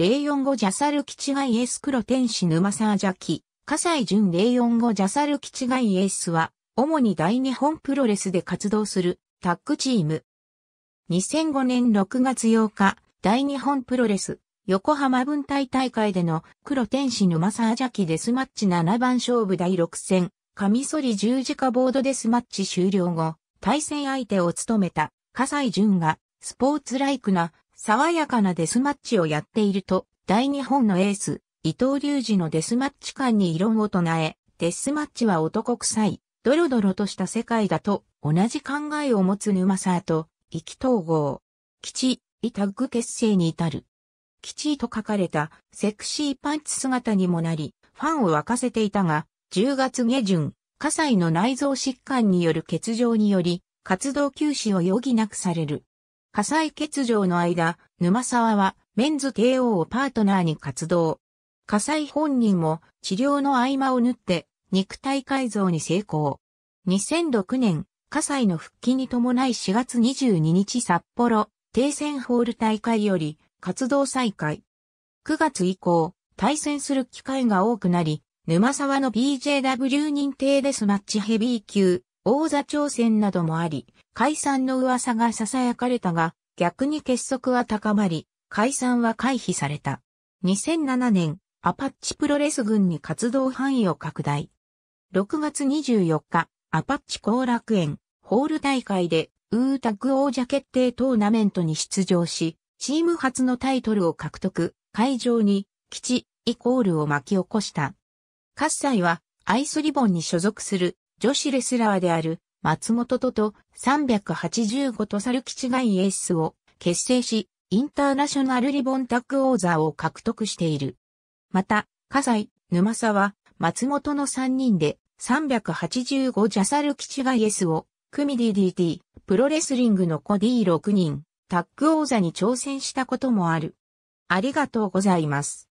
045ジャサル基地外エース黒天使沼ージャキ、笠西純045ジャサル基地外エースは、主に大日本プロレスで活動するタッグチーム。2005年6月8日、大日本プロレス、横浜分隊大会での黒天使沼ージャキデスマッチ7番勝負第6戦、カミソリ十字架ボードデスマッチ終了後、対戦相手を務めた、笠西純が、スポーツライクな爽やかなデスマッチをやっていると、大日本のエース、伊藤隆二のデスマッチ感に異論を唱え、デスマッチは男臭い、ドロドロとした世界だと同じ考えを持つ沼沢と、意気統合。吉、イタッグ結成に至る。吉と書かれたセクシーパンツ姿にもなり、ファンを沸かせていたが、10月下旬、火災の内臓疾患による欠場により、活動休止を余儀なくされる。火災欠場の間、沼沢はメンズ帝王をパートナーに活動。火災本人も治療の合間を縫って肉体改造に成功。2006年、火災の復帰に伴い4月22日札幌、停戦ホール大会より活動再開。9月以降、対戦する機会が多くなり、沼沢の BJW 認定デスマッチヘビー級、王座挑戦などもあり、解散の噂が囁かれたが、逆に結束は高まり、解散は回避された。2007年、アパッチプロレス軍に活動範囲を拡大。6月24日、アパッチ後楽園、ホール大会で、ウータグ王者決定トーナメントに出場し、チーム初のタイトルを獲得、会場に、基地、イコールを巻き起こした。カッサイは、アイスリボンに所属する、女子レスラーである松本とと385とサルキチガイエースを結成し、インターナショナルリボンタッグ王座を獲得している。また、笠西、沼沢、松本の3人で385ジャサルキチガイエースを組 DDT、プロレスリングの子 D6 人、タッグ王座に挑戦したこともある。ありがとうございます。